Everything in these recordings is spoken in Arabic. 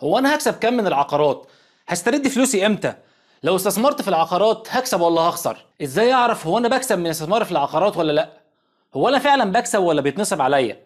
هو انا هكسب كام من العقارات هسترد فلوسي امتى لو استثمرت في العقارات هكسب ولا هخسر ازاي اعرف هو انا بكسب من استثمار في العقارات ولا لا هو انا فعلا بكسب ولا بيتنصب عليا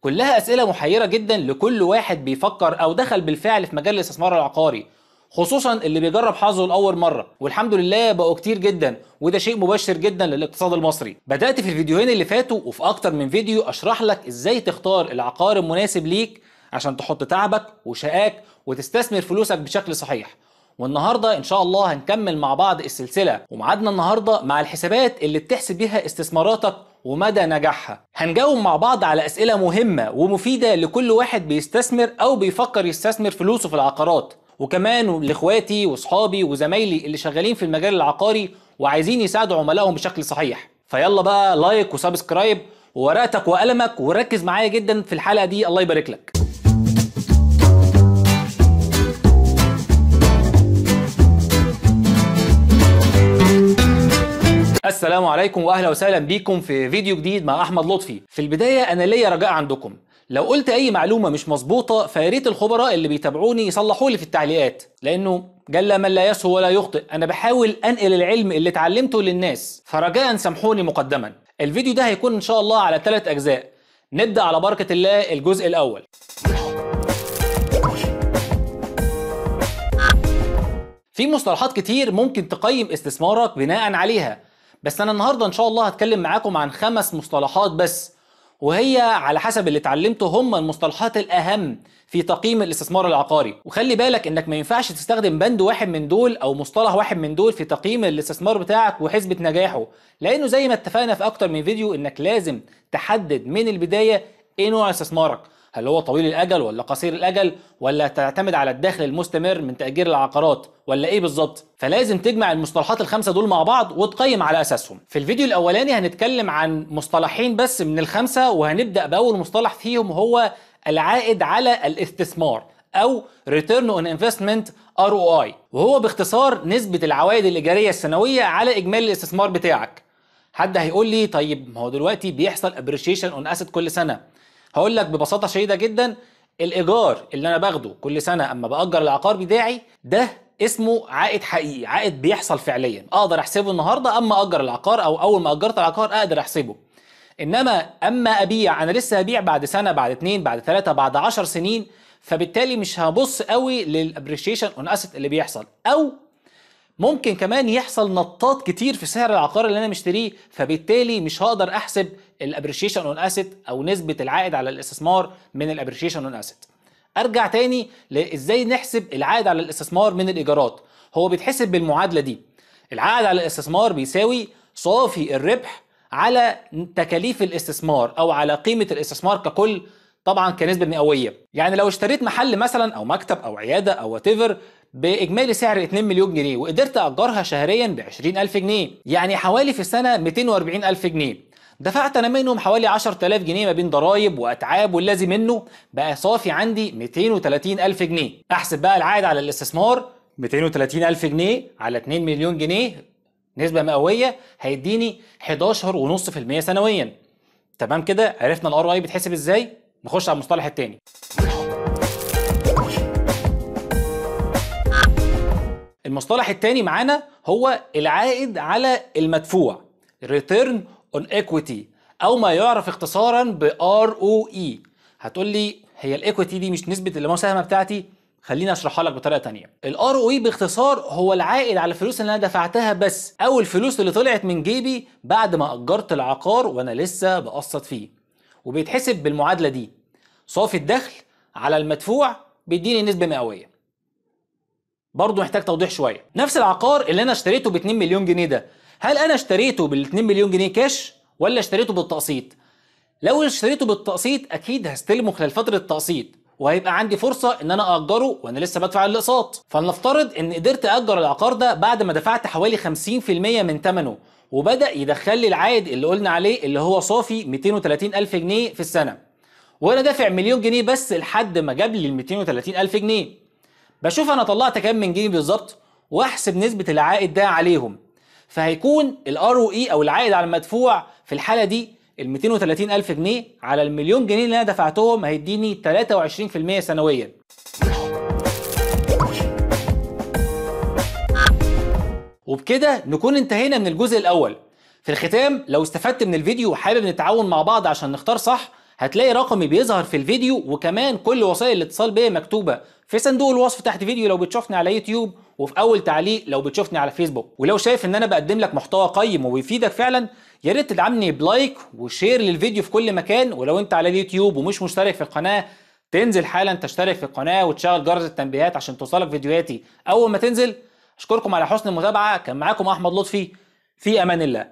كلها اسئله محيره جدا لكل واحد بيفكر او دخل بالفعل في مجال الاستثمار العقاري خصوصا اللي بيجرب حظه لاول مره والحمد لله بقوا كتير جدا وده شيء مبشر جدا للاقتصاد المصري بدات في الفيديوهين اللي فاتوا وفي اكتر من فيديو اشرح لك ازاي تختار العقار المناسب ليك عشان تحط تعبك وشقاك وتستثمر فلوسك بشكل صحيح والنهارده ان شاء الله هنكمل مع بعض السلسله وميعادنا النهارده مع الحسابات اللي بتحسب بيها استثماراتك ومدى نجاحها هنجاوب مع بعض على اسئله مهمه ومفيده لكل واحد بيستثمر او بيفكر يستثمر فلوسه في العقارات وكمان لاخواتي وصحابي وزمايلي اللي شغالين في المجال العقاري وعايزين يساعدوا عملائهم بشكل صحيح فيلا بقى لايك وسبسكرايب وورقتك وقلمك وركز معايا جدا في الحلقه دي الله يبارك لك السلام عليكم واهلا وسهلا بيكم في فيديو جديد مع احمد لطفي في البدايه انا ليا رجاء عندكم لو قلت اي معلومه مش مظبوطه فياريت الخبراء اللي بيتابعوني يصلحوا لي في التعليقات لانه جل من لا يسهو ولا يخطئ انا بحاول انقل العلم اللي اتعلمته للناس فرجاء سامحوني مقدما الفيديو ده هيكون ان شاء الله على ثلاث اجزاء نبدا على بركه الله الجزء الاول في مصطلحات كتير ممكن تقيم استثمارك بناء عليها بس انا النهارده ان شاء الله هتكلم معاكم عن خمس مصطلحات بس وهي على حسب اللي اتعلمته هم المصطلحات الاهم في تقييم الاستثمار العقاري وخلي بالك انك ما ينفعش تستخدم بند واحد من دول او مصطلح واحد من دول في تقييم الاستثمار بتاعك وحسبة نجاحه لانه زي ما اتفقنا في اكتر من فيديو انك لازم تحدد من البداية ايه نوع استثمارك هل هو طويل الاجل ولا قصير الاجل ولا تعتمد على الدخل المستمر من تاجير العقارات ولا ايه بالظبط فلازم تجمع المصطلحات الخمسه دول مع بعض وتقيم على اساسهم في الفيديو الاولاني هنتكلم عن مصطلحين بس من الخمسه وهنبدا باول مصطلح فيهم هو العائد على الاستثمار او ريتيرن اون انفستمنت ار او اي وهو باختصار نسبه العوائد الايجاريه السنويه على اجمالي الاستثمار بتاعك حد هيقول لي طيب ما هو دلوقتي بيحصل ابريشيشن اون اسيت كل سنه هقول لك ببساطه شديده جدا الايجار اللي انا باخده كل سنه اما باجر العقار بتاعي ده اسمه عائد حقيقي عائد بيحصل فعليا اقدر احسبه النهارده اما اجر العقار او اول ما اجرت العقار اقدر احسبه انما اما ابيع انا لسه هبيع بعد سنه بعد اتنين بعد ثلاثه بعد عشر سنين فبالتالي مش هبص قوي للابريشيشن اون اسيت اللي بيحصل او ممكن كمان يحصل نطات كتير في سعر العقار اللي انا مشتريه فبالتالي مش هقدر احسب الابريشيشن اون اسيت او نسبه العائد على الاستثمار من الابريشيشن اون اسيت ارجع تاني لازاي نحسب العائد على الاستثمار من الايجارات هو بيتحسب بالمعادله دي العائد على الاستثمار بيساوي صافي الربح على تكاليف الاستثمار او على قيمه الاستثمار ككل طبعا كنسبه مئويه يعني لو اشتريت محل مثلا او مكتب او عياده او وات باجمالي سعر 2 مليون جنيه وقدرت اجرها شهريا ب 20000 جنيه يعني حوالي في السنه 240000 جنيه دفعت انا منهم حوالي 10000 جنيه ما بين ضرايب واتعاب واللازم منه بقى صافي عندي 230000 جنيه احسب بقى العائد على الاستثمار 230000 جنيه على 2 مليون جنيه نسبة مئوية هيديني 11.5% سنويا تمام كده عرفنا الار اي بتحسب ازاي نخش على المصطلح الثاني المصطلح الثاني معانا هو العائد على المدفوع return on equity او ما يعرف اختصارا ب ROE هتقول لي هي الايكويتي دي مش نسبه المساهمه بتاعتي خليني اشرحها لك بطريقه تانية الار او اي e باختصار هو العائد على الفلوس اللي انا دفعتها بس او الفلوس اللي طلعت من جيبي بعد ما اجرت العقار وانا لسه بقسط فيه وبيتحسب بالمعادله دي صافي الدخل على المدفوع بيديني نسبه مئويه برضه محتاج توضيح شويه نفس العقار اللي انا اشتريته ب 2 مليون جنيه ده هل انا اشتريته بال 2 مليون جنيه كاش ولا اشتريته بالتقسيط لو اشتريته بالتقسيط اكيد هستلمه خلال فتره التقسيط وهيبقى عندي فرصه ان انا اجره وانا لسه بدفع الاقساط فلنفترض ان قدرت اجر العقار ده بعد ما دفعت حوالي 50% من ثمنه وبدا يدخل لي العائد اللي قلنا عليه اللي هو صافي 230 الف جنيه في السنه وانا دافع مليون جنيه بس لحد ما جاب لي ال 230 الف جنيه بشوف انا طلعت كام من جنيه بالظبط واحسب نسبه العائد ده عليهم فهيكون الار او اي e او العائد على المدفوع في الحاله دي ال 230 الف جنيه على المليون جنيه اللي انا دفعتهم هيديني 23% سنويا وبكده نكون انتهينا من الجزء الأول في الختام لو استفدت من الفيديو وحابب نتعاون مع بعض عشان نختار صح هتلاقي رقمي بيظهر في الفيديو وكمان كل وسائل الاتصال بيا مكتوبه في صندوق الوصف تحت فيديو لو بتشوفني على يوتيوب وفي اول تعليق لو بتشوفني على فيسبوك ولو شايف ان انا بقدم لك محتوى قيم وبيفيدك فعلا يا ريت تدعمني بلايك وشير للفيديو في كل مكان ولو انت على اليوتيوب ومش مشترك في القناه تنزل حالا تشترك في القناه وتشغل جرس التنبيهات عشان توصلك فيديوهاتي اول ما تنزل اشكركم على حسن المتابعه كان معاكم احمد لطفي في امان الله